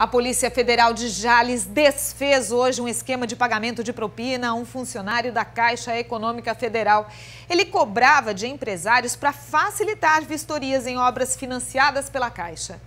A Polícia Federal de Jales desfez hoje um esquema de pagamento de propina a um funcionário da Caixa Econômica Federal. Ele cobrava de empresários para facilitar vistorias em obras financiadas pela Caixa.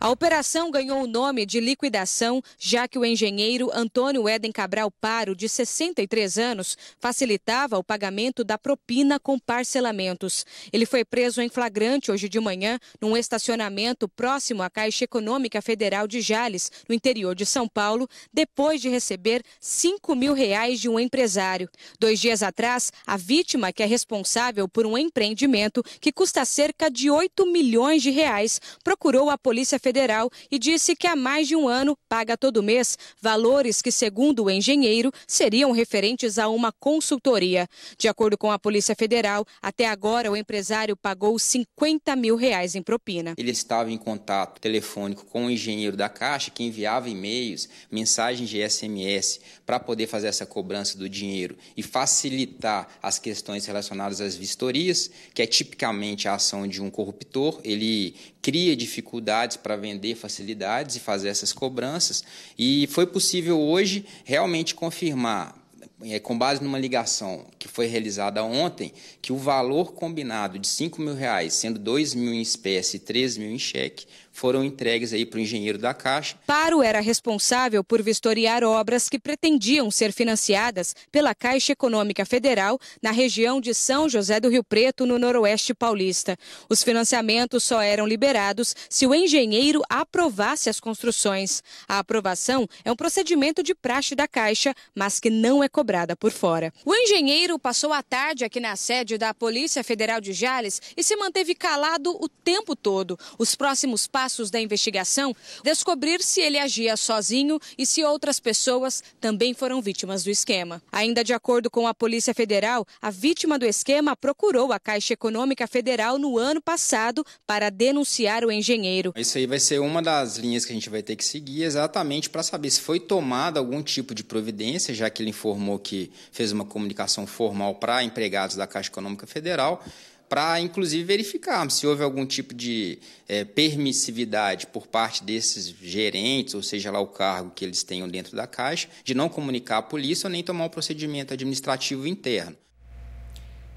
A operação ganhou o nome de liquidação, já que o engenheiro Antônio Eden Cabral Paro, de 63 anos, facilitava o pagamento da propina com parcelamentos. Ele foi preso em flagrante hoje de manhã num estacionamento próximo à Caixa Econômica Federal de Jales, no interior de São Paulo, depois de receber 5 mil reais de um empresário. Dois dias atrás, a vítima, que é responsável por um empreendimento que custa cerca de 8 milhões de reais, procurou a Polícia Federal Federal e disse que há mais de um ano paga todo mês valores que, segundo o engenheiro, seriam referentes a uma consultoria. De acordo com a Polícia Federal, até agora o empresário pagou 50 mil reais em propina. Ele estava em contato telefônico com o engenheiro da Caixa, que enviava e-mails, mensagens de SMS para poder fazer essa cobrança do dinheiro e facilitar as questões relacionadas às vistorias, que é tipicamente a ação de um corruptor. Ele cria dificuldades para vender facilidades e fazer essas cobranças. E foi possível hoje realmente confirmar é com base numa ligação que foi realizada ontem, que o valor combinado de 5 mil reais, sendo 2 mil em espécie e 3 mil em cheque, foram entregues aí para o engenheiro da Caixa. Paro era responsável por vistoriar obras que pretendiam ser financiadas pela Caixa Econômica Federal na região de São José do Rio Preto, no Noroeste Paulista. Os financiamentos só eram liberados se o engenheiro aprovasse as construções. A aprovação é um procedimento de praxe da Caixa, mas que não é cobrado cobrada por fora. O engenheiro passou a tarde aqui na sede da Polícia Federal de Jales e se manteve calado o tempo todo. Os próximos passos da investigação descobrir se ele agia sozinho e se outras pessoas também foram vítimas do esquema. Ainda de acordo com a Polícia Federal, a vítima do esquema procurou a Caixa Econômica Federal no ano passado para denunciar o engenheiro. Isso aí vai ser uma das linhas que a gente vai ter que seguir exatamente para saber se foi tomada algum tipo de providência, já que ele informou informou que fez uma comunicação formal para empregados da Caixa Econômica Federal, para inclusive verificar se houve algum tipo de é, permissividade por parte desses gerentes, ou seja lá o cargo que eles tenham dentro da Caixa, de não comunicar à polícia ou nem tomar um procedimento administrativo interno.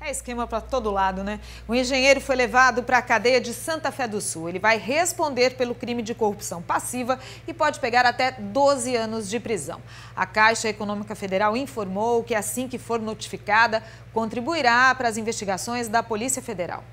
É esquema para todo lado, né? O engenheiro foi levado para a cadeia de Santa Fé do Sul. Ele vai responder pelo crime de corrupção passiva e pode pegar até 12 anos de prisão. A Caixa Econômica Federal informou que, assim que for notificada, contribuirá para as investigações da Polícia Federal.